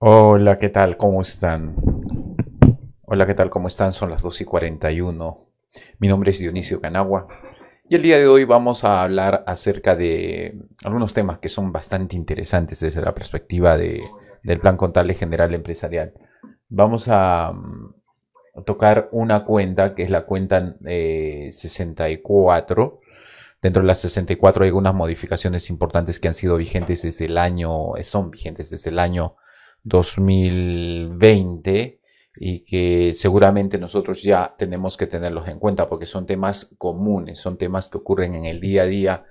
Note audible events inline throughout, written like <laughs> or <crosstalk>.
Hola, ¿qué tal? ¿Cómo están? Hola, ¿qué tal? ¿Cómo están? Son las 2 y 41. Mi nombre es Dionisio Canagua y el día de hoy vamos a hablar acerca de algunos temas que son bastante interesantes desde la perspectiva del Plan Contable General Empresarial. Vamos a, mm, tocar una cuenta que es la cuenta 64. Eh, Dentro de las 64 hay algunas modificaciones importantes que han sido vigentes desde el año, eh, son vigentes desde el año 2020 y que seguramente nosotros ya tenemos que tenerlos en cuenta porque son temas comunes, son temas que ocurren en el día a día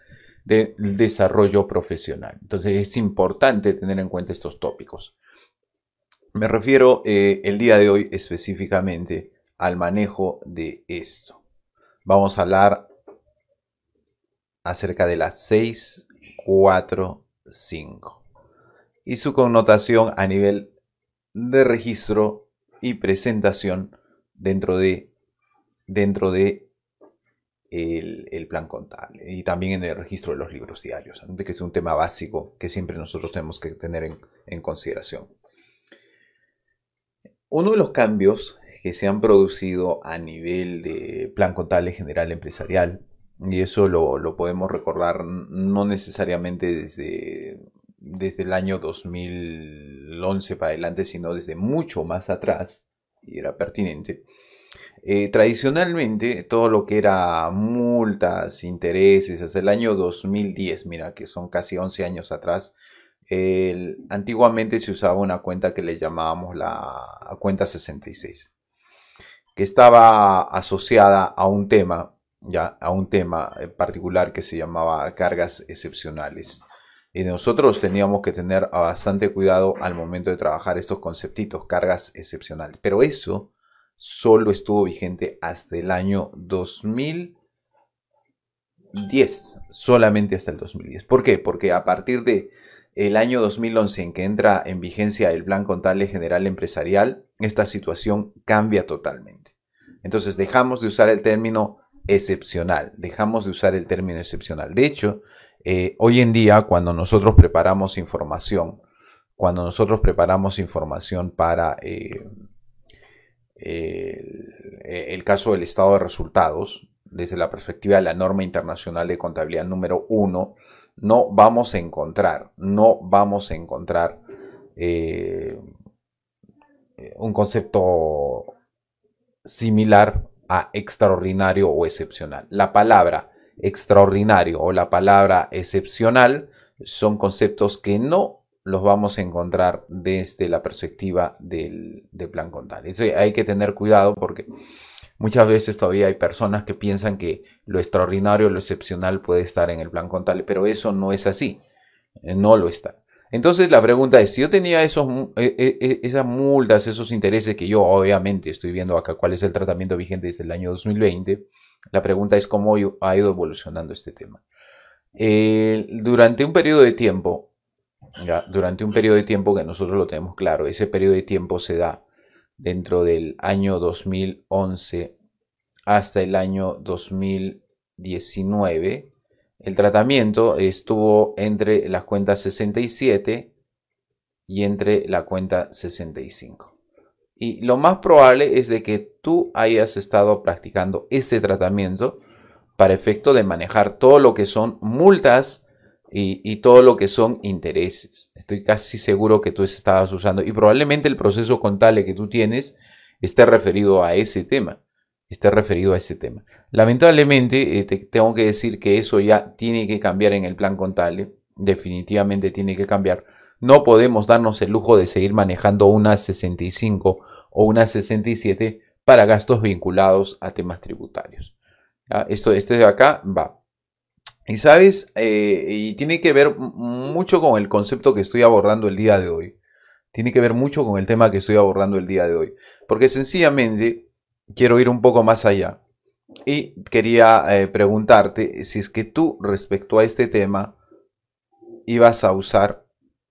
del desarrollo profesional. Entonces es importante tener en cuenta estos tópicos. Me refiero eh, el día de hoy específicamente al manejo de esto. Vamos a hablar acerca de las 6, 4, 5 y su connotación a nivel de registro y presentación dentro de dentro de el, plan contable y también en el registro de los libros diarios, que es un tema básico que siempre nosotros tenemos que tener en, consideración. Uno de los cambios que se han producido a nivel de plan contable general empresarial, y eso lo, lo podemos recordar no necesariamente desde desde el año 2011 para adelante, sino desde mucho más atrás, y era pertinente. Eh, tradicionalmente, todo lo que era multas, intereses, hasta el año 2010, mira, que son casi 11 años atrás, antiguamente se usaba una cuenta que le llamábamos la cuenta 66, que estaba asociada a un tema, ya, a un tema en eh, particular que se llamaba cargas excepcionales. Y nosotros teníamos que tener bastante cuidado al momento de trabajar estos conceptitos, cargas excepcionales. Pero eso solo estuvo vigente hasta el año 2010, solamente hasta el 2010. ¿Por qué? Porque a partir de el año 2011 en que entra en vigencia el Plan Contable General Empresarial, esta situación cambia totalmente. Entonces dejamos de usar el término excepcional, dejamos de usar el término excepcional. De hecho, eh, hoy en día cuando nosotros preparamos información, cuando nosotros preparamos información para eh, eh, el, caso del estado de resultados, desde la perspectiva de la norma internacional de contabilidad número uno, no vamos a encontrar, no vamos a encontrar un concepto similar a extraordinario o excepcional. La palabra extraordinario o la palabra excepcional son conceptos que no los vamos a encontrar desde la perspectiva del, plan contable. Eso hay que tener cuidado porque muchas veces todavía hay personas que piensan que lo extraordinario, lo excepcional puede estar en el plan contable, pero eso no es así, eh, no lo está. Entonces la pregunta es, si yo tenía esos, e, e, e, esas multas, esos intereses que yo obviamente estoy viendo acá cuál es el tratamiento vigente desde el año 2020, la pregunta es cómo ha ido evolucionando este tema. durante un periodo de tiempo, durante un periodo de tiempo que nosotros lo tenemos claro, ese periodo de tiempo se da dentro del año 2011 hasta el año 2019, el tratamiento estuvo entre las cuentas 67 y entre la cuenta 65. Y lo más probable es de que tú hayas estado practicando este tratamiento para efecto de manejar todo lo que son multas y, y, todo lo que son intereses. Estoy casi seguro que tú estabas usando y probablemente el proceso contable que tú tienes esté referido a ese tema esté referido a ese tema. Lamentablemente, eh, tengo que decir que eso ya tiene que cambiar en el plan contable, definitivamente tiene que cambiar. No podemos darnos el lujo de seguir manejando una 65 o una 67 para gastos vinculados a temas tributarios. Esto, este de acá va. Y sabes, eh, y tiene que ver mucho con el concepto que estoy abordando el día de hoy. Tiene que ver mucho con el tema que estoy abordando el día de hoy. Porque sencillamente quiero ir un poco más allá. Y quería eh, preguntarte si es que tú respecto a este tema ibas a usar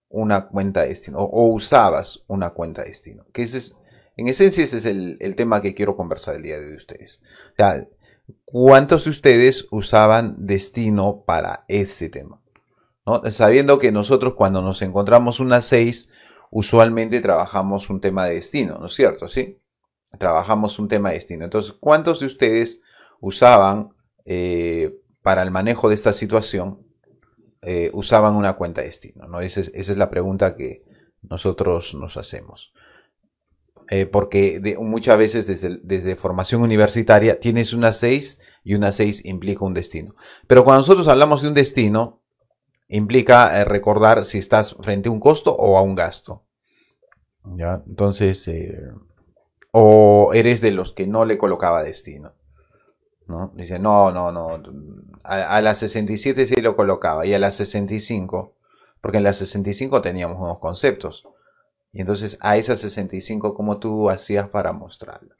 una cuenta de destino o, usabas una cuenta de destino. Que es, en esencia ese es el, tema que quiero conversar el día de hoy ustedes. ¿cuántos de ustedes usaban destino para este tema? Sabiendo que nosotros cuando nos encontramos una 6, usualmente trabajamos un tema de destino, ¿no es cierto? ¿Sí? trabajamos un tema destino. Entonces, ¿cuántos de ustedes usaban eh, para el manejo de esta situación, eh, usaban una cuenta de destino? ¿no? Esa es, esa, es, la pregunta que nosotros nos hacemos. Eh, porque muchas veces desde, formación universitaria tienes una 6 y una 6 implica un destino. Pero cuando nosotros hablamos de un destino, implica recordar si estás frente a un costo o a un gasto. Entonces, ¿O eres de los que no le colocaba destino? ¿No? Dice, no, no, no. A, las 67 sí lo colocaba y a las 65, porque en las 65 teníamos unos conceptos. Y entonces a esas 65, ¿cómo tú hacías para mostrarla?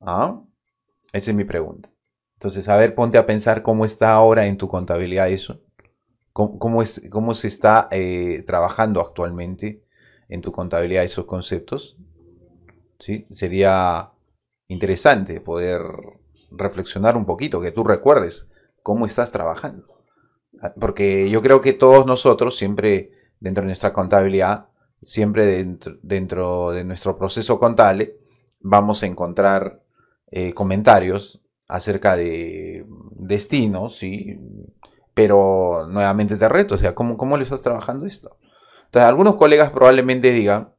¿Ah? Esa es mi pregunta. Entonces, a ver, ponte a pensar cómo está ahora en tu contabilidad eso. ¿Cómo, es, cómo se está eh, trabajando actualmente en tu contabilidad esos conceptos? Sería interesante poder reflexionar un poquito, que tú recuerdes cómo estás trabajando. Ah, porque yo creo que todos nosotros, siempre dentro de nuestra contabilidad, siempre dentro, dentro de nuestro proceso contable, vamos a encontrar eh, comentarios acerca de destinos, ¿sí? pero nuevamente te reto, o sea, ¿cómo, cómo le estás trabajando esto? Entonces, algunos colegas probablemente digan,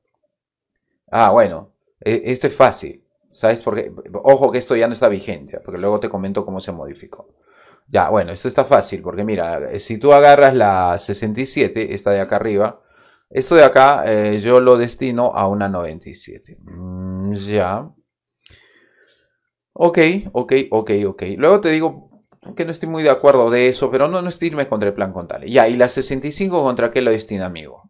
ah, bueno, e, esto es fácil. ¿Sabes? Porque, ojo que esto ya no está vigente, porque luego te comento cómo se modificó. Ya, bueno, esto está fácil, porque mira, eh, si tú agarras la 67, esta de acá arriba, esto de acá eh, yo lo destino a una 97. Mm, ya. Ok, ok, ok, ok. Luego te digo que no estoy muy de acuerdo de eso, pero no, no irme contra el plan contable. Ya, y la 65 contra qué lo destina amigo.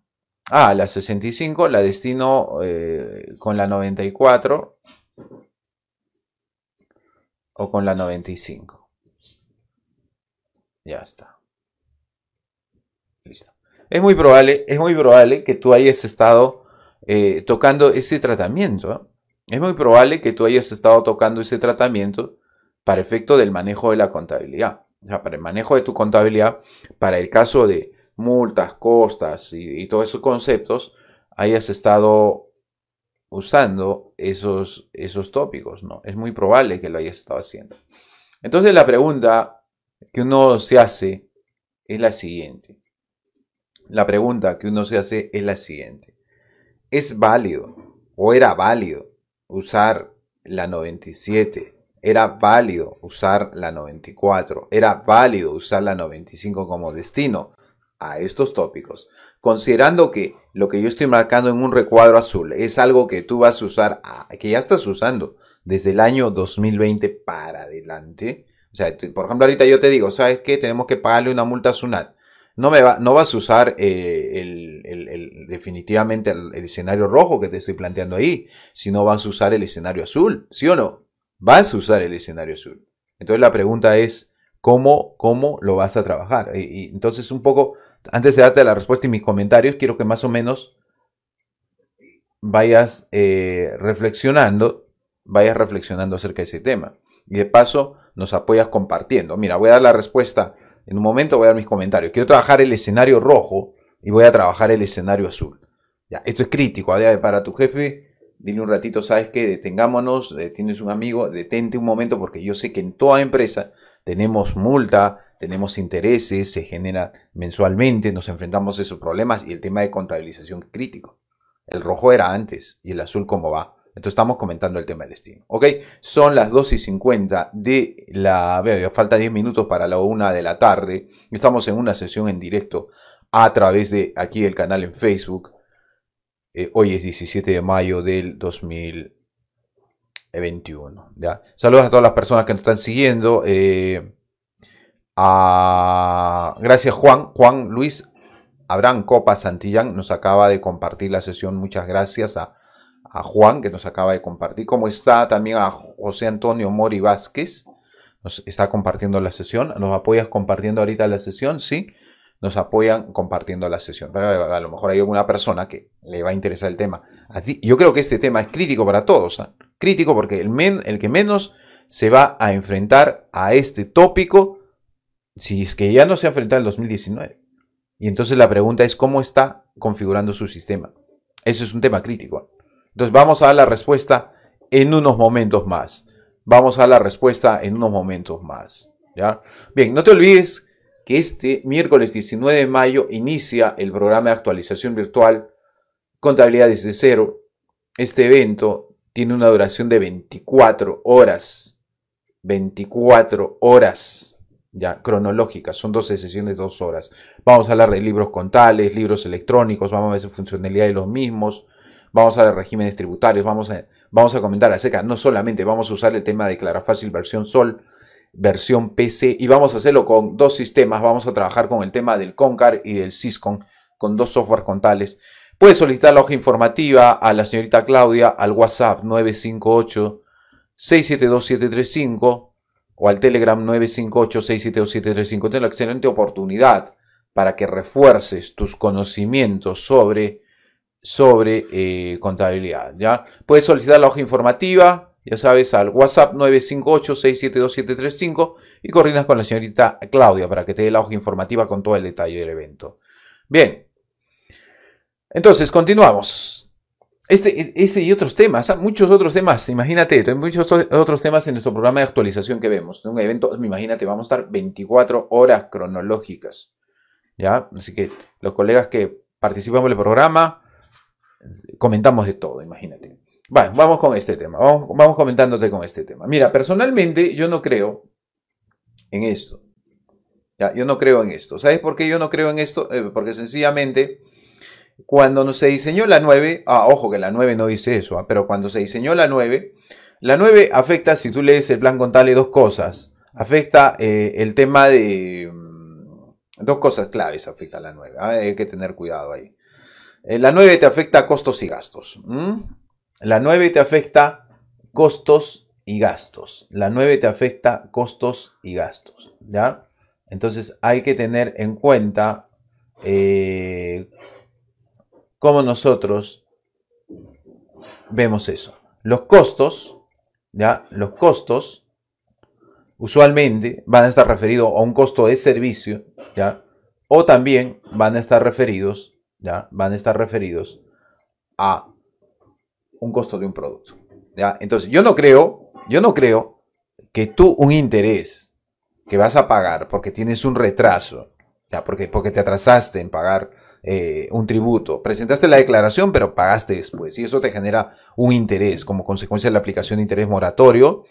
Ah, la 65 la destino eh, con la 94 o con la 95. Ya está. Listo. Es muy probable, es muy probable que tú hayas estado eh, tocando ese tratamiento. ¿eh? Es muy probable que tú hayas estado tocando ese tratamiento para efecto del manejo de la contabilidad. O sea, para el manejo de tu contabilidad, para el caso de multas, costas y, todos esos conceptos, hayas estado usando esos, esos tópicos, ¿no? Es muy probable que lo hayas estado haciendo. Entonces la pregunta que uno se hace es la siguiente. La pregunta que uno se hace es la siguiente. ¿Es válido o era válido usar la 97? ¿Era válido usar la 94? ¿Era válido usar la 95 como destino? a estos tópicos, considerando que lo que yo estoy marcando en un recuadro azul es algo que tú vas a usar, que ya estás usando desde el año 2020 para adelante. O sea, por ejemplo, ahorita yo te digo, ¿sabes qué? Tenemos que pagarle una multa a Sunat. No, me va, no vas a usar eh, el, definitivamente el, escenario rojo que te estoy planteando ahí, sino vas a usar el escenario azul, ¿sí o no? Vas a usar el escenario azul. Entonces la pregunta es, ¿cómo, cómo lo vas a trabajar? Y, entonces un poco antes de darte la respuesta y mis comentarios, quiero que más o menos vayas eh, reflexionando, vayas reflexionando acerca de ese tema. Y de paso nos apoyas compartiendo. Mira, voy a dar la respuesta en un momento, voy a dar mis comentarios. Quiero trabajar el escenario rojo y voy a trabajar el escenario azul. Ya, esto es crítico. ¿ah? Para tu jefe, dile un ratito, ¿sabes qué? Detengámonos, eh, tienes un amigo, detente un momento porque yo sé que en toda empresa tenemos multa, tenemos intereses, se genera mensualmente, nos enfrentamos a esos problemas y el tema de contabilización crítico. El rojo era antes y el azul cómo va. Entonces estamos comentando el tema del destino Ok, son las 2 y 50 de la... Veo, falta 10 minutos para la 1 de la tarde. Estamos en una sesión en directo a través de aquí el canal en Facebook. Eh, hoy es 17 de mayo del 2021. Saludos a todas las personas que nos están siguiendo. Eh, Ah, gracias Juan. Juan Luis Abraham Copa Santillán nos acaba de compartir la sesión. Muchas gracias a, Juan que nos acaba de compartir. Como está también a José Antonio Mori Vázquez. Nos está compartiendo la sesión. ¿Nos apoyas compartiendo ahorita la sesión? Sí. Nos apoyan compartiendo la sesión. Eh, a lo mejor hay alguna persona que le va a interesar el tema. yo creo que este tema es crítico para todos. ¿ah? Crítico porque el, men, el que menos se va a enfrentar a este tópico si es que ya no se ha enfrentado 2019. Y entonces la pregunta es cómo está configurando su sistema. Eso es un tema crítico. Entonces vamos a dar la respuesta en unos momentos más. Vamos a dar la respuesta en unos momentos más. ¿ya? Bien, no te olvides que este miércoles 19 de mayo inicia el programa de actualización virtual Contabilidad desde cero. Este evento tiene una duración de 24 horas. 24 horas ya cronológicas, son 12 sesiones de dos horas. Vamos a hablar de libros contales, libros electrónicos, vamos a ver su funcionalidad de los mismos, vamos a ver regímenes tributarios, vamos a, vamos a comentar acerca, no solamente vamos a usar el tema de Fácil versión Sol, versión PC, y vamos a hacerlo con dos sistemas, vamos a trabajar con el tema del CONCAR y del SISCON, con dos softwares contales. Puedes solicitar la hoja informativa a la señorita Claudia al WhatsApp 958 672735 735 o al Telegram 958 672735 7353 la excelente oportunidad para que refuerces tus conocimientos sobre, sobre eh, contabilidad. ¿ya? Puedes solicitar la hoja informativa, ya sabes, al WhatsApp 958 672735 y coordinas con la señorita Claudia para que te dé la hoja informativa con todo el detalle del evento. Bien, entonces continuamos. Este, e, y otros temas, ah, muchos otros temas, imagínate, eh, muchos otros temas en nuestro programa de actualización que vemos. En un evento, imagínate, vamos a estar 24 horas cronológicas. ¿Ya? Así que los colegas que participamos el programa, comentamos de todo, imagínate. Bueno, vamos con este tema, vamos, comentándote con este tema. Mira, personalmente yo no creo en esto. ¿Ya? Yo no creo en esto. ¿Sabes por qué yo no creo en esto? Eh, porque sencillamente cuando se diseñó la 9, ah, ojo que la 9 no dice eso, ah, pero cuando se diseñó la 9, la 9 afecta, si tú lees el plan contable, dos cosas. Afecta eh, el tema de... Mm, dos cosas claves afecta a la 9. Ah, hay que tener cuidado ahí. Eh, la 9 te afecta a costos y gastos. La 9 te afecta costos y gastos. La 9 te afecta costos y gastos. ¿Ya? Entonces hay que tener en cuenta eh, como nosotros vemos eso. Los costos, ¿ya? Los costos usualmente van a estar referidos a un costo de servicio, ¿ya? O también van a estar referidos, ¿ya? Van a estar referidos a un costo de un producto, ¿ya? Entonces, yo no creo, yo no creo que tú un interés que vas a pagar porque tienes un retraso, ¿ya? Porque, porque te atrasaste en pagar eh, un tributo. Presentaste la declaración, pero pagaste después. Y eso te genera un interés como consecuencia de la aplicación de interés moratorio.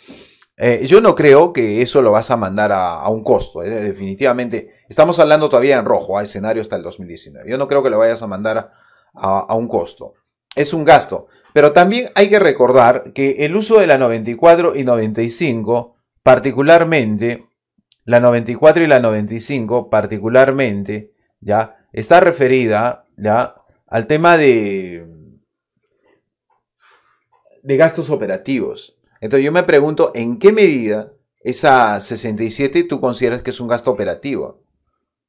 Eh, yo no creo que eso lo vas a mandar a, un costo. Eh, definitivamente, estamos hablando todavía en rojo, a escenario hasta el 2019. Yo no creo que lo vayas a mandar a, a un costo. Es un gasto. Pero también hay que recordar que el uso de la 94 y 95, particularmente, la 94 y la 95, particularmente, ¿ya? está referida al tema de, de gastos operativos. Entonces yo me pregunto, ¿en qué medida esa 67 tú consideras que es un gasto operativo?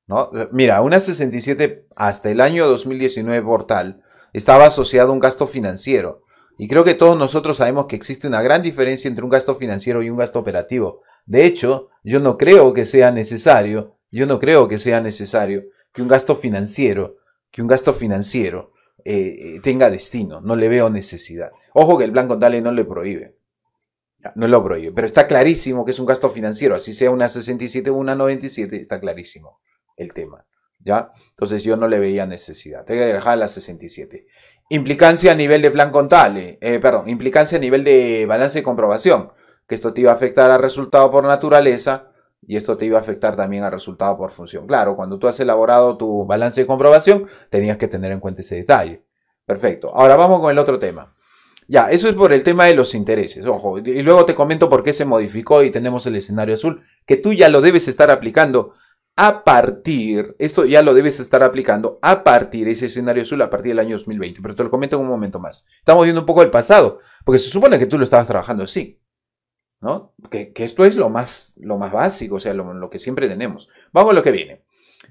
¿No? Mira, una 67 hasta el año 2019 portal estaba asociado a un gasto financiero. Y creo que todos nosotros sabemos que existe una gran diferencia entre un gasto financiero y un gasto operativo. De hecho, yo no creo que sea necesario, yo no creo que sea necesario que un gasto financiero, que un gasto financiero eh, eh, tenga destino. No le veo necesidad. Ojo que el plan contable no le prohíbe. No lo prohíbe. Pero está clarísimo que es un gasto financiero. Así sea una 67 o una 97, está clarísimo el tema. ¿Ya? Entonces yo no le veía necesidad. Tengo que dejar la 67. Implicancia a nivel de plan contable. Eh, perdón, implicancia a nivel de balance de comprobación. Que esto te iba a afectar al resultado por naturaleza y esto te iba a afectar también al resultado por función. Claro, cuando tú has elaborado tu balance de comprobación, tenías que tener en cuenta ese detalle. Perfecto. Ahora vamos con el otro tema. Ya, eso es por el tema de los intereses, ojo. Y luego te comento por qué se modificó y tenemos el escenario azul, que tú ya lo debes estar aplicando a partir, esto ya lo debes estar aplicando a partir, ese escenario azul a partir del año 2020, pero te lo comento en un momento más. Estamos viendo un poco el pasado, porque se supone que tú lo estabas trabajando así. Que, esto es lo más, lo más básico, o sea, lo, que siempre tenemos. Vamos a lo que viene.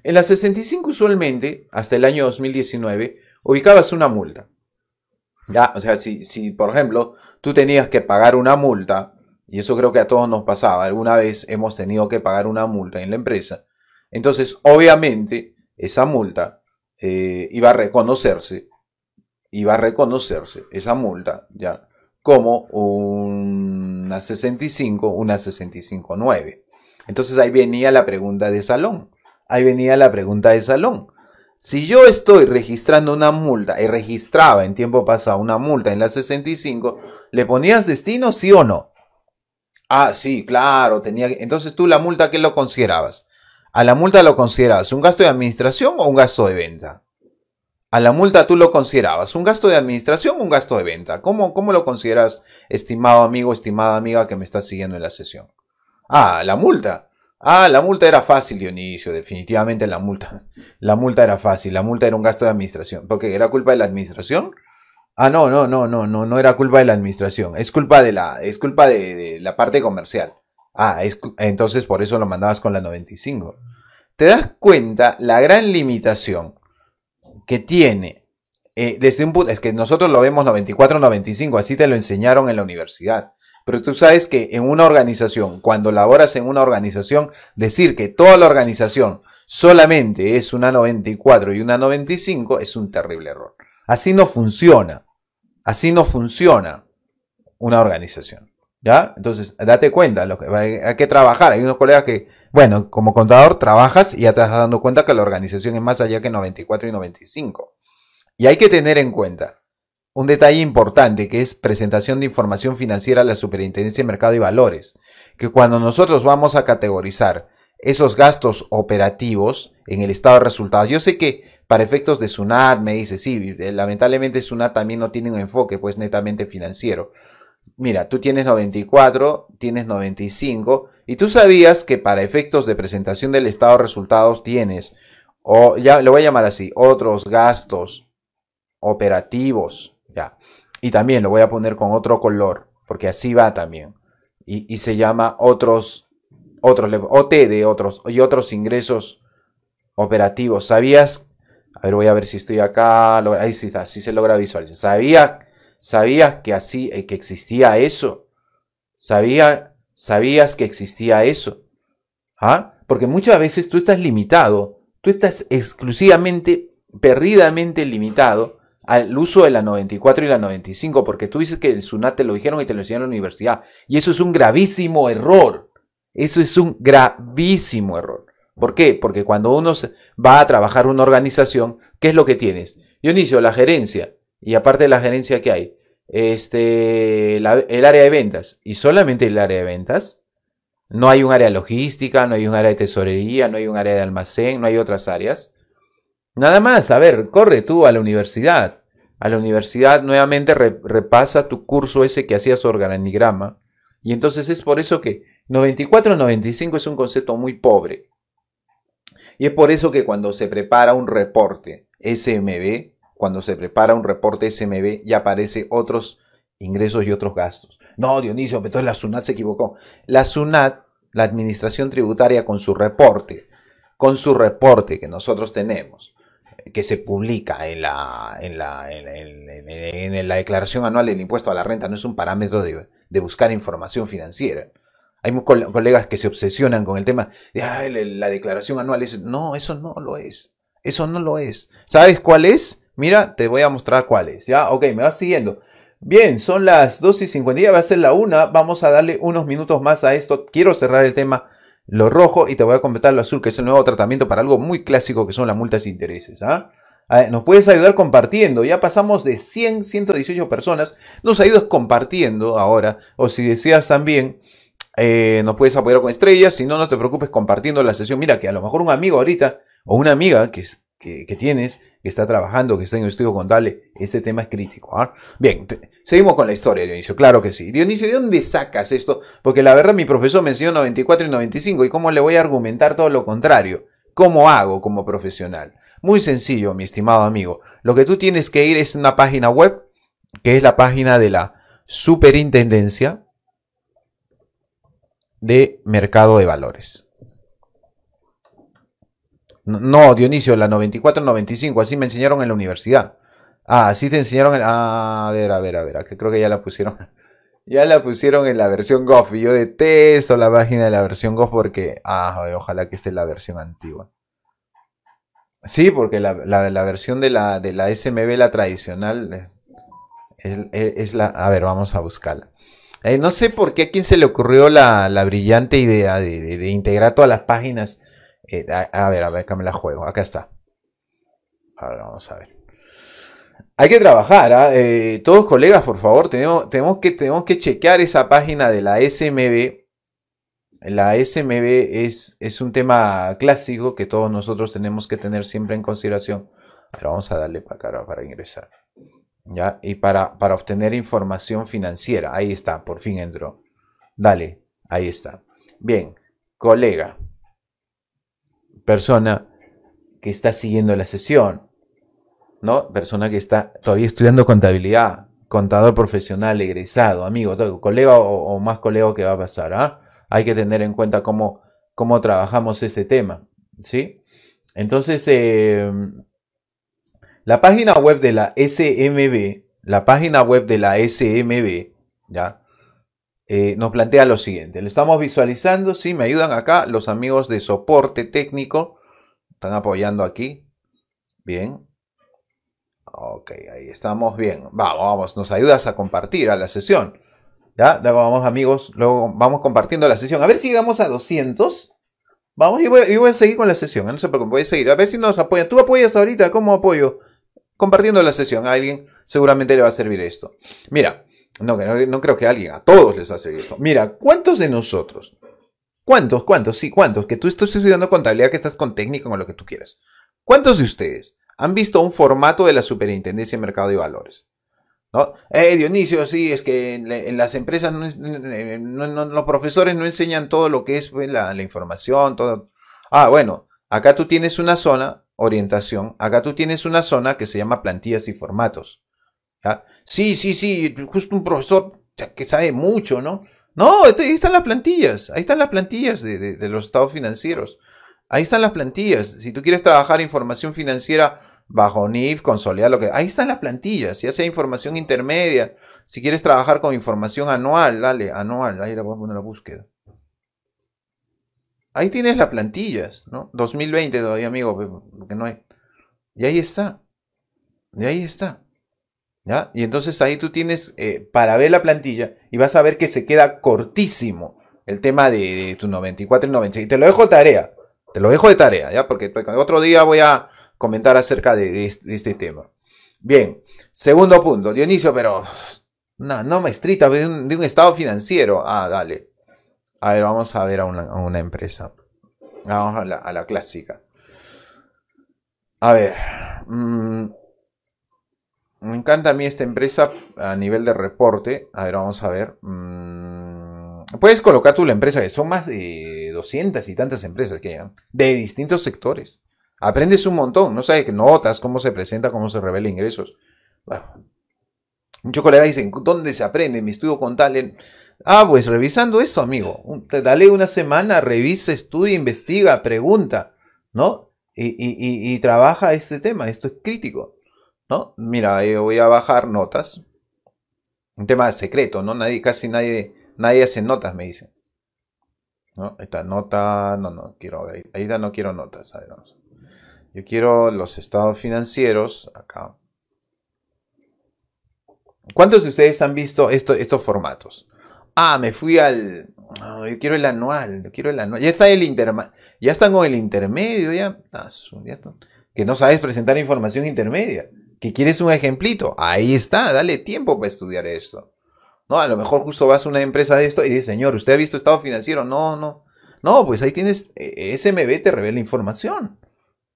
En la 65 usualmente, hasta el año 2019, ubicabas una multa. Ya, o sea, si, si por ejemplo tú tenías que pagar una multa, y eso creo que a todos nos pasaba, alguna vez hemos tenido que pagar una multa en la empresa, entonces obviamente esa multa eh, iba a reconocerse, iba a reconocerse esa multa, ya, como una 65, una 65.9. Entonces ahí venía la pregunta de salón. Ahí venía la pregunta de salón. Si yo estoy registrando una multa y registraba en tiempo pasado una multa en la 65, ¿le ponías destino sí o no? Ah, sí, claro, tenía Entonces tú la multa, ¿qué lo considerabas? A la multa lo considerabas un gasto de administración o un gasto de venta a la multa tú lo considerabas un gasto de administración o un gasto de venta? ¿Cómo, lo consideras, estimado amigo, estimada amiga que me está siguiendo en la sesión? Ah, la multa. Ah, la multa era fácil, Dionisio, definitivamente la multa. La multa era fácil, la multa era un gasto de administración. ¿Por qué? era culpa de la administración? Ah, no, no, no, no, no, no era culpa de la administración. Es culpa de la, es culpa de, la parte comercial. Ah, entonces por eso lo mandabas con la 95. ¿Te das cuenta la gran limitación? que tiene eh, desde un es que nosotros lo vemos 94, 95, así te lo enseñaron en la universidad. Pero tú sabes que en una organización, cuando laboras en una organización, decir que toda la organización solamente es una 94 y una 95 es un terrible error. Así no funciona. Así no funciona una organización. Entonces, date cuenta, lo que, hay que trabajar. Hay unos colegas que, bueno, como contador trabajas y ya te estás dando cuenta que la organización es más allá que 94 y 95. Y hay que tener en cuenta un detalle importante que es presentación de información financiera a la Superintendencia de Mercado y Valores, que cuando nosotros vamos a categorizar esos gastos operativos en el estado de resultados, yo sé que para efectos de SUNAT me dice, sí, lamentablemente SUNAT también no tiene un enfoque pues netamente financiero, Mira, tú tienes 94, tienes 95 y tú sabías que para efectos de presentación del estado de resultados tienes, o ya lo voy a llamar así, otros gastos operativos, ya. Y también lo voy a poner con otro color, porque así va también. Y, se llama otros, otros, OT de otros, y otros ingresos operativos. ¿Sabías? A ver, voy a ver si estoy acá. Ahí sí, así se logra visualizar. ¿Sabías? ¿Sabías que así eh, que existía eso? ¿Sabía, ¿Sabías que existía eso? ¿Ah? Porque muchas veces tú estás limitado, tú estás exclusivamente, perdidamente limitado al uso de la 94 y la 95, porque tú dices que el SUNAT te lo dijeron y te lo enseñaron en la universidad. Y eso es un gravísimo error. Eso es un gravísimo error. ¿Por qué? Porque cuando uno va a trabajar una organización, ¿qué es lo que tienes? Yo inicio la gerencia. Y aparte de la gerencia, que hay? este, el área de ventas y solamente el área de ventas. No hay un área logística, no hay un área de tesorería, no hay un área de almacén, no hay otras áreas. Nada más, a ver, corre tú a la universidad. A la universidad nuevamente repasa tu curso ese que hacías organigrama. Y entonces es por eso que 94-95 es un concepto muy pobre. Y es por eso que cuando se prepara un reporte SMB, cuando se prepara un reporte SMB ya aparece otros ingresos y otros gastos. No, Dionisio, entonces la SUNAT se equivocó. La SUNAT, la Administración Tributaria, con su reporte, con su reporte que nosotros tenemos, que se publica en la, en la, en, la declaración anual del impuesto a la renta, no es un parámetro de, buscar información financiera. Hay muchos colegas que se obsesionan con el tema de la declaración anual. Es... No, eso no lo es. Eso no lo es. ¿Sabes cuál es? Mira, te voy a mostrar cuáles. Ya, ok, me vas siguiendo. Bien, son las 2 y 50, ya va a ser la 1. Vamos a darle unos minutos más a esto. Quiero cerrar el tema lo rojo y te voy a completar lo azul, que es el nuevo tratamiento para algo muy clásico que son las multas e intereses. ¿ah? nos puedes ayudar compartiendo. Ya pasamos de 100, 118 personas. Nos ayudas compartiendo ahora. O si deseas también, eh, nos puedes apoyar con estrellas. Si no, no te preocupes compartiendo la sesión. Mira que a lo mejor un amigo ahorita o una amiga que es que, tienes, que está trabajando, que está en un estudio Dale. este tema es crítico. ¿ah? Bien, seguimos con la historia, Dionisio, claro que sí. Dionisio, ¿de dónde sacas esto? Porque la verdad mi profesor me enseñó 94 y 95, ¿y cómo le voy a argumentar todo lo contrario? ¿Cómo hago como profesional? Muy sencillo, mi estimado amigo. Lo que tú tienes que ir es una página web, que es la página de la Superintendencia de Mercado de Valores. No, Dionisio, la 94-95, así me enseñaron en la universidad. Ah, así te enseñaron en... Ah, a ver, a ver, a ver, que creo que ya la pusieron. <laughs> Ya la pusieron en la versión GOF y yo detesto la página de la versión GOF porque... Ah, ojalá que esté la versión antigua. Sí, porque la, la, versión de la, de la SMB, la tradicional, eh, es, la... A ver, vamos a buscarla. Eh, no sé por qué a quién se le ocurrió la, brillante idea de, integrar todas las páginas eh, a, ver, a ver, que me la juego. Acá está. A ver, vamos a ver. Hay que trabajar, ¿ah? eh, todos colegas, por favor, tenemos, que, tenemos que chequear esa página de la SMB. La SMB es, es un tema clásico que todos nosotros tenemos que tener siempre en consideración. Pero vamos a darle para acá para ingresar. ¿Ya? Y para, para obtener información financiera. Ahí está, por fin entró. Dale, ahí está. Bien, colega persona que está siguiendo la sesión, ¿no? Persona que está todavía estudiando contabilidad, contador profesional, egresado, amigo, colega o, más colega que va a pasar, ¿ah? Hay que tener en cuenta cómo, trabajamos este tema, ¿sí? Entonces, em, la página web de la SMB, la página web de la SMB, ¿ya? Eh, nos plantea lo siguiente. Lo estamos visualizando, sí, me ayudan acá los amigos de soporte técnico. Están apoyando aquí. Bien. Ok, ahí estamos bien. Vamos, vamos, nos ayudas a compartir a la sesión. ¿Ya? vamos amigos, luego vamos compartiendo la sesión. A ver si llegamos a 200. Vamos, y voy, a seguir con la sesión, ¿eh? no por qué voy a seguir. A ver si nos apoyan. Tú apoyas ahorita, ¿cómo apoyo? Compartiendo la sesión. A alguien seguramente le va a servir esto. Mira, no, no, no creo que a alguien, a todos les servir esto. Mira, ¿cuántos de nosotros? ¿Cuántos, cuántos, sí, cuántos? Que tú estás estudiando contabilidad, que estás con técnico, con lo que tú quieras. ¿Cuántos de ustedes han visto un formato de la Superintendencia de Mercado de Valores? ¿No? Eh, Dionisio, sí, es que en, las empresas los profesores no enseñan todo lo que es pues, la, la, información, todo. Ah, bueno, acá tú tienes una zona, orientación, acá tú tienes una zona que se llama plantillas y formatos. Sí, sí, sí, justo un profesor que sabe mucho, ¿no? No, este, ahí están las plantillas, ahí están las plantillas de, los estados financieros. Ahí están las plantillas. Si tú quieres trabajar información financiera bajo NIF, consolidar lo que... Ahí están las plantillas, ya sea información intermedia. Si quieres trabajar con información anual, dale, anual, ahí la voy a poner la búsqueda. Ahí tienes las plantillas, ¿no? 2020 todavía, amigo, porque no hay. Y ahí está. Y ahí está. Y entonces ahí tú tienes eh, para ver la plantilla y vas a ver que se queda cortísimo el tema de, tu 94 y 96. Te lo dejo de tarea, te lo dejo de tarea, ¿ya? Porque otro día voy a comentar acerca este, de, este tema. Bien, segundo punto, Dionisio, pero no, no maestrita, de un, estado financiero. Ah, dale. A ver, vamos a ver a una, empresa. Vamos a la, clásica. A ver. Mm, me encanta a mí esta empresa a nivel de reporte. A ver, vamos a ver. Mm, puedes colocar tú la empresa, que son más de 200 y tantas empresas que hay, de distintos sectores. Aprendes un montón, no sabes, notas cómo se presenta, cómo se revela ingresos. Bueno, muchos colegas dicen, ¿dónde se aprende? Mi estudio contable. Ah, pues revisando eso, amigo. dale una semana, revisa, estudia, investiga, pregunta, ¿no? Y, y trabaja este tema, esto es crítico. ¿no? Mira, yo voy a bajar notas. Un tema secreto, ¿no? Nadie, casi nadie, nadie hace notas, me dicen. ¿No? Esta nota, no, no, quiero, ahí, no quiero notas, a Yo quiero los estados financieros, acá. ¿Cuántos de ustedes han visto estos formatos? Ah, me fui al... yo quiero el anual, quiero el Ya está el intermedio. ya están con el intermedio, ya. Ah, que no sabes presentar información intermedia que quieres un ejemplito, ahí está, dale tiempo para estudiar esto. No, a lo mejor justo vas a una empresa de esto y dices, señor, ¿usted ha visto estado financiero? No, no. No, pues ahí tienes, eh, SMB te revela información.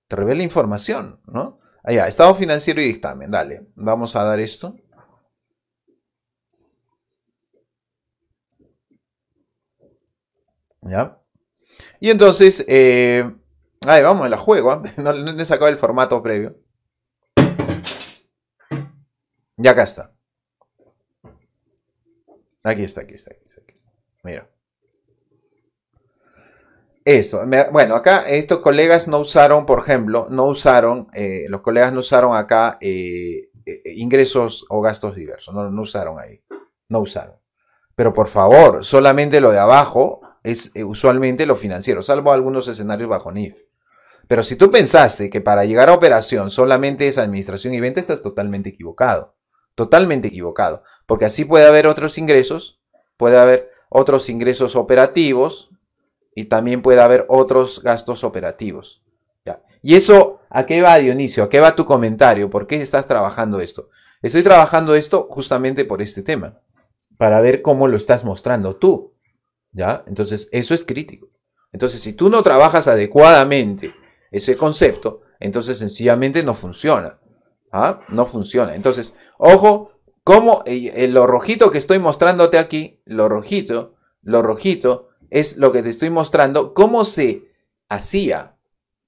Te revela información, ¿no? Allá, ah, estado financiero y dictamen, dale. Vamos a dar esto. ¿Ya? Y entonces, eh, ahí vamos la juego. ¿eh? <laughs> No, no he sacado el formato previo. Y acá está. Aquí está, aquí está, aquí está. Aquí está. Mira. Eso. Bueno, acá estos colegas no usaron, por ejemplo, no usaron, eh, los colegas no usaron acá eh, eh, ingresos o gastos diversos. No, usaron ahí. No usaron. Pero por favor, solamente lo de abajo es usualmente lo financiero, salvo algunos escenarios bajo NIF. Pero si tú pensaste que para llegar a operación solamente es administración y venta, estás totalmente equivocado totalmente equivocado, porque así puede haber otros ingresos, puede haber otros ingresos operativos y también puede haber otros gastos operativos. ¿Y eso a qué va Dionisio? ¿A qué va tu comentario? ¿Por qué estás trabajando esto? Estoy trabajando esto justamente por este tema, para ver cómo lo estás mostrando tú. ¿ya? Entonces, eso es crítico. Entonces, si tú no trabajas adecuadamente ese concepto, entonces sencillamente no funciona. ¿Ah? No funciona. Entonces, ojo, como eh, eh, lo rojito que estoy mostrándote aquí, lo rojito, lo rojito, es lo que te estoy mostrando, cómo se hacía,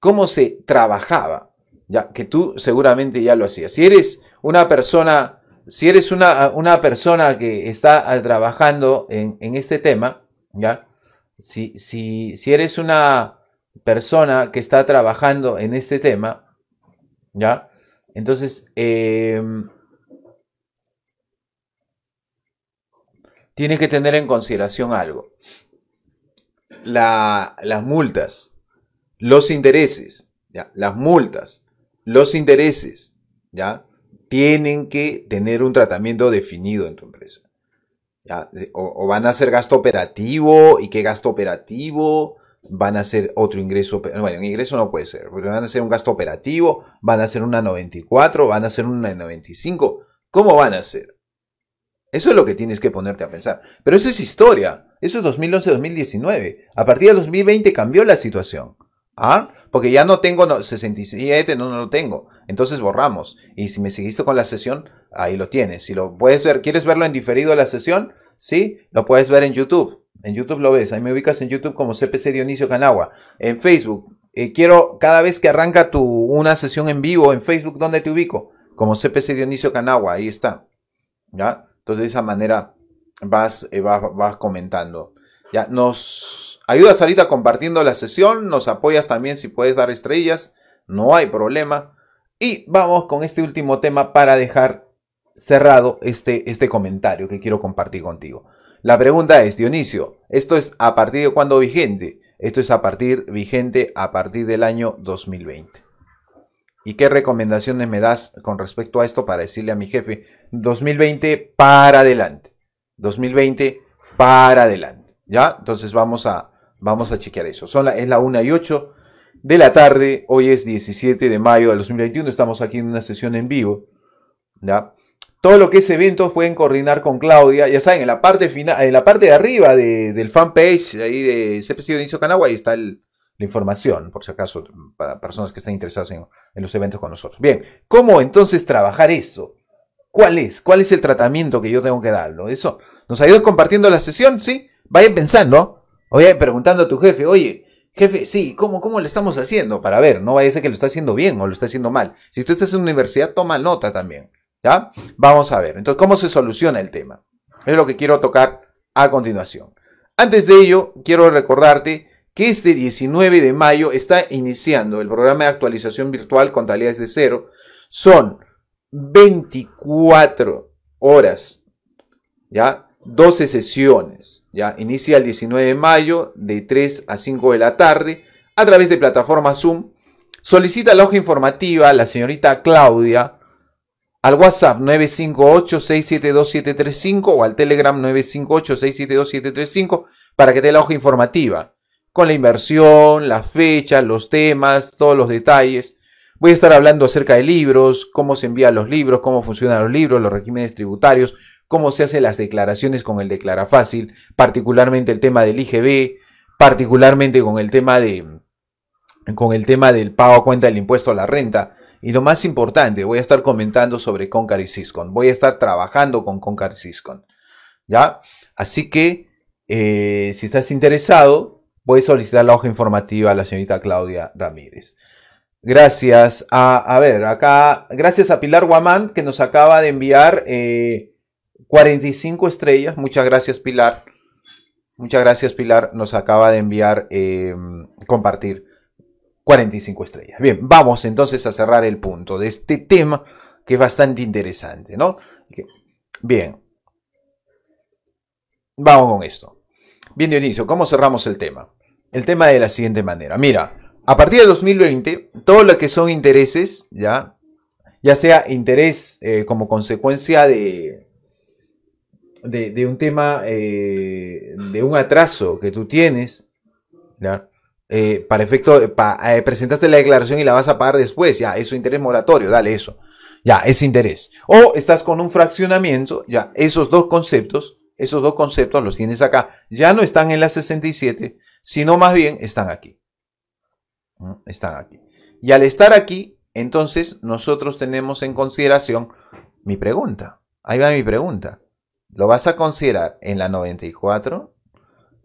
cómo se trabajaba. Ya, que tú seguramente ya lo hacías. Si eres una persona, si eres una, persona que está ah, trabajando en, este tema, ¿ya? Si, si eres una persona que está trabajando en este tema, ¿ya? Entonces, em, tienes que tener en consideración algo. las multas, los intereses, ¿ya? las multas, los intereses, ¿ya? tienen que tener un tratamiento definido en tu empresa. O, o, van a ser gasto operativo y qué gasto operativo, van a ser otro ingreso, bueno, un ingreso no puede ser, porque van a ser un gasto operativo, van a ser una 94, van a ser una 95, ¿cómo van a ser? Eso es lo que tienes que ponerte a pensar. Pero eso es historia, eso es 2011-2019. A partir de 2020 cambió la situación. ¿Ah? Porque ya no tengo 67, no, no lo tengo. Entonces borramos. Y si me seguiste con la sesión, ahí lo tienes. Si lo puedes ver, ¿quieres verlo en diferido a la sesión? Sí, lo puedes ver en YouTube. En YouTube lo ves. Ahí me ubicas en YouTube como CPC Dionisio Canagua. En Facebook. Eh, quiero, cada vez que arranca tu, una sesión en vivo en Facebook, ¿dónde te ubico? Como CPC Dionisio Canagua. Ahí está. ¿Ya? Entonces de esa manera eh, vas, comentando. Ya, nos ayudas ahorita compartiendo la sesión, nos apoyas también si puedes dar estrellas, no hay problema. Y vamos con este último tema para dejar cerrado este, este comentario que quiero compartir contigo. La pregunta es, Dionisio, ¿esto es a partir de cuándo vigente? Esto es a partir vigente a partir del año 2020. ¿Y qué recomendaciones me das con respecto a esto para decirle a mi jefe 2020 para adelante? 2020 para adelante. ¿Ya? Entonces vamos a, vamos a chequear eso. Son es la 1 y 8 de la tarde. Hoy es 17 de mayo del 2021. Estamos aquí en una sesión en vivo. ¿Ya? todo lo que es eventos pueden coordinar con Claudia. Ya saben, en la parte final, en la parte de arriba del fanpage ahí de CPC Inicio Canagua, ahí está la información, por si acaso, para personas que están interesadas en, los eventos con nosotros. Bien, ¿cómo entonces trabajar eso? ¿Cuál es? ¿Cuál es el tratamiento que yo tengo que darlo? Eso, ¿nos ayudas compartiendo la sesión? Sí, vayan pensando, vayan preguntando a tu jefe, oye, jefe, sí, ¿cómo, cómo lo estamos haciendo? Para ver, no vaya a ser que lo está haciendo bien o lo está haciendo mal. Si tú estás en una universidad, toma nota también. Vamos a ver. Entonces, ¿cómo se soluciona el tema? Es lo que quiero tocar a continuación. Antes de ello, quiero recordarte que este 19 de mayo está iniciando el programa de actualización virtual con talidades de cero. Son 24 horas, ¿ya? 12 sesiones, ¿ya? Inicia el 19 de mayo de 3 a 5 de la tarde a través de plataforma Zoom. Solicita la hoja informativa a la señorita Claudia al WhatsApp 958 672 o al Telegram 958 672 para que te la hoja informativa con la inversión, las fechas, los temas, todos los detalles. Voy a estar hablando acerca de libros, cómo se envían los libros, cómo funcionan los libros, los regímenes tributarios, cómo se hacen las declaraciones con el Declara Fácil, particularmente el tema del IGB, particularmente con el tema de con el tema del pago a cuenta del impuesto a la renta y lo más importante, voy a estar comentando sobre Concar y Syscon. Voy a estar trabajando con Concar y Syscon. ¿Ya? Así que, eh, si estás interesado, voy a solicitar la hoja informativa a la señorita Claudia Ramírez. Gracias a, ver, acá, gracias a Pilar Guamán que nos acaba de enviar 45 eh, estrellas. Muchas gracias, Pilar. Muchas gracias, Pilar. Nos acaba de enviar eh, compartir. 45 estrellas. Bien, vamos entonces a cerrar el punto de este tema que es bastante interesante, ¿no? Bien. Vamos con esto. Bien, Dionisio, ¿cómo cerramos el tema? El tema de la siguiente manera. Mira, a partir de 2020, todo lo que son intereses, ya, ya sea interés eh, como consecuencia de, de, un tema, eh, de un atraso que tú tienes, ¿ya? Eh, para efecto, eh, eh, presentaste la declaración y la vas a pagar después, ya, eso interés moratorio, dale eso, ya, ese interés. O estás con un fraccionamiento, ya, esos dos conceptos, esos dos conceptos los tienes acá, ya no están en la 67, sino más bien están aquí. Mm, están aquí. Y al estar aquí, entonces nosotros tenemos en consideración mi pregunta. Ahí va mi pregunta. ¿Lo vas a considerar en la 94?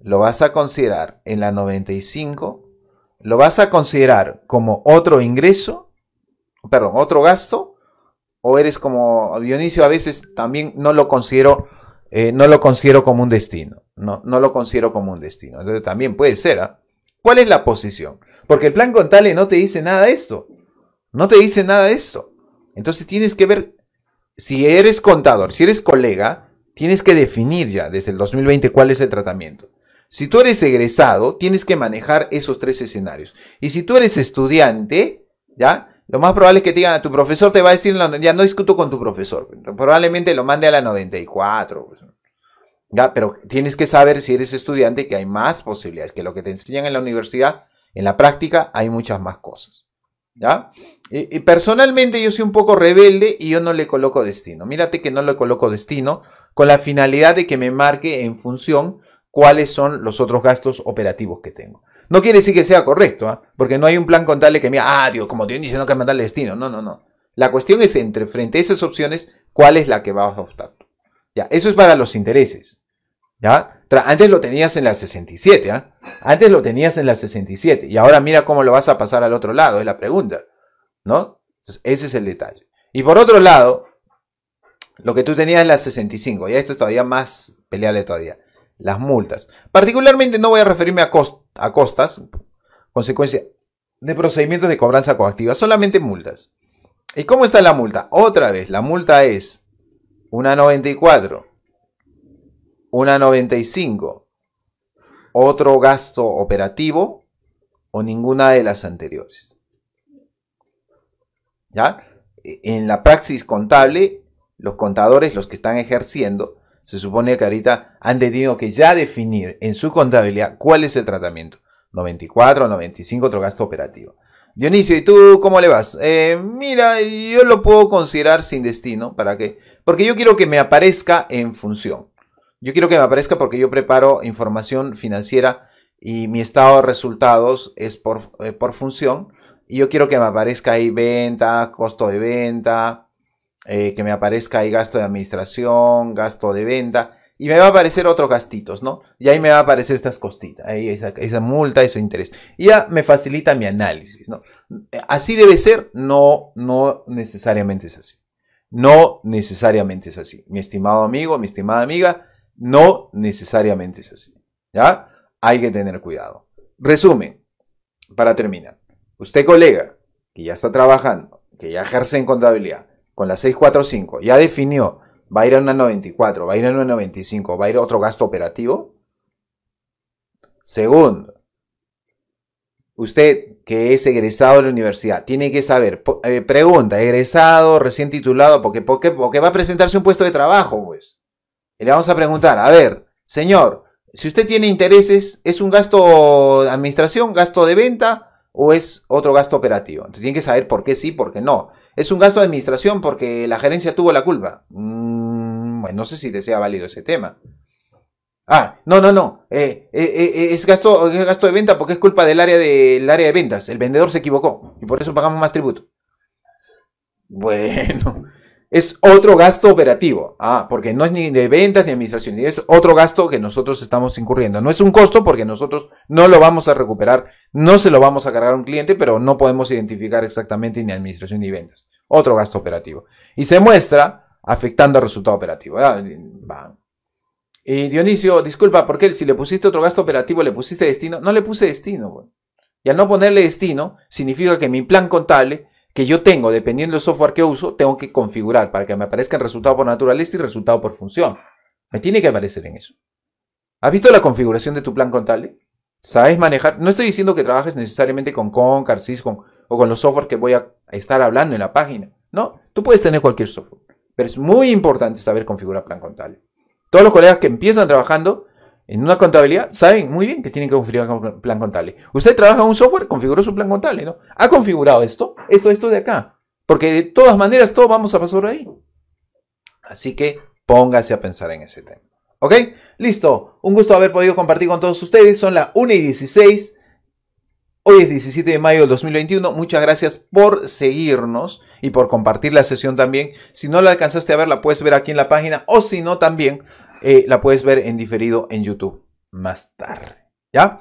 lo vas a considerar en la 95, lo vas a considerar como otro ingreso, perdón, otro gasto, o eres como Dionisio, a veces también no lo considero, eh, no lo considero como un destino, no, no lo considero como un destino, entonces también puede ser, ¿ah? ¿cuál es la posición? Porque el plan contable no te dice nada de esto, no te dice nada de esto, entonces tienes que ver, si eres contador, si eres colega, tienes que definir ya desde el 2020 cuál es el tratamiento. Si tú eres egresado, tienes que manejar esos tres escenarios. Y si tú eres estudiante, ¿ya? Lo más probable es que te digan, ah, tu profesor te va a decir, ya no discuto con tu profesor. Probablemente lo mande a la 94. ¿ya? Pero tienes que saber si eres estudiante que hay más posibilidades, que lo que te enseñan en la universidad, en la práctica, hay muchas más cosas. ¿Ya? Y, y personalmente yo soy un poco rebelde y yo no le coloco destino. Mírate que no le coloco destino con la finalidad de que me marque en función cuáles son los otros gastos operativos que tengo. No quiere decir que sea correcto, ¿ah? porque no hay un plan contable que mira, ah, Dios, como Dios dice, no que mandar el destino. No, no, no. La cuestión es entre, frente a esas opciones, cuál es la que vas a optar. Ya, eso es para los intereses. ¿Ya? Antes lo tenías en la 67, ¿ah? Antes lo tenías en la 67. Y ahora mira cómo lo vas a pasar al otro lado, es la pregunta. ¿No? ese es el detalle. Y por otro lado, lo que tú tenías en la 65, ya esto es todavía más peleable todavía las multas. Particularmente no voy a referirme a, costas, consecuencia de procedimientos de cobranza coactiva, solamente multas. ¿Y cómo está la multa? Otra vez, la multa es una 94, una 95, otro gasto operativo o ninguna de las anteriores. ¿Ya? E, en la praxis contable, los contadores, los que están ejerciendo, se supone que ahorita han tenido que ya definir en su contabilidad cuál es el tratamiento. 94, 95, otro gasto operativo. Dionisio, ¿y tú cómo le vas? Eh, mira, yo lo puedo considerar sin destino. ¿Para qué? Porque yo quiero que me aparezca en función. Yo quiero que me aparezca porque yo preparo información financiera y mi estado de resultados es por, eh, por función. Y yo quiero que me aparezca ahí venta, costo de venta, eh, que me aparezca ahí gasto de administración, gasto de venta, y me va a aparecer otros gastitos, ¿no? Y ahí me va a aparecer estas costitas, ahí esa, esa multa, ese interés. Y ya me facilita mi análisis, ¿no? Así debe ser, no, no necesariamente es así. No necesariamente es así. Mi estimado amigo, mi estimada amiga, no necesariamente es así. ¿Ya? Hay que tener cuidado. Resumen, para terminar. Usted colega, que ya está trabajando, que ya ejerce en contabilidad, con la 645 ya definió, va a ir a una 94, va a ir a una 95, va a ir otro gasto operativo. Segundo, usted que es egresado de la universidad, tiene que saber, eh, pregunta, egresado, recién titulado, porque, porque, porque va a presentarse un puesto de trabajo, pues. Y le vamos a preguntar, a ver, señor, si usted tiene intereses, ¿es un gasto de administración, gasto de venta o es otro gasto operativo? Entonces tiene que saber por qué sí, por qué no. Es un gasto de administración porque la gerencia tuvo la culpa. Mm, bueno, no sé si desea sea válido ese tema. Ah, no, no, no. Eh, eh, eh, es, gasto, gasto de venta porque es culpa del área de, área de ventas. El vendedor se equivocó y por eso pagamos más tributo. Bueno es otro gasto operativo. Ah, porque no es ni de ventas ni administración, es otro gasto que nosotros estamos incurriendo. No es un costo porque nosotros no lo vamos a recuperar, no se lo vamos a cargar a un cliente, pero no podemos identificar exactamente ni administración ni ventas. Otro gasto operativo. Y se muestra afectando al resultado operativo. Ah, y Dionisio, disculpa, porque si le pusiste otro gasto operativo le pusiste destino? No le puse destino. Y al no ponerle destino, significa que mi plan contable que yo tengo, dependiendo del software que uso, tengo que configurar para que me aparezcan resultado por naturaleza y resultado por función. Me tiene que aparecer en eso. ¿Has visto la configuración de tu plan contable? ¿Sabes manejar? No estoy diciendo que trabajes necesariamente con carcis con o con los software que voy a estar hablando en la página. No, tú puedes tener cualquier software, pero es muy importante saber configurar plan contable. Todos los colegas que empiezan trabajando en una contabilidad saben muy bien que tienen que configurar un plan contable. Usted trabaja en un software, configuró su plan contable, ¿no? ¿Ha configurado esto? Esto, esto de acá. Porque de todas maneras, todo vamos a pasar ahí. Así que póngase a pensar en ese tema. ¿Ok? Listo. Un gusto haber podido compartir con todos ustedes. Son las 1 y 16. Hoy es 17 de mayo del 2021. Muchas gracias por seguirnos y por compartir la sesión también. Si no la alcanzaste a ver, la puedes ver aquí en la página o si no también eh, la puedes ver en diferido en YouTube más tarde. ¿Ya?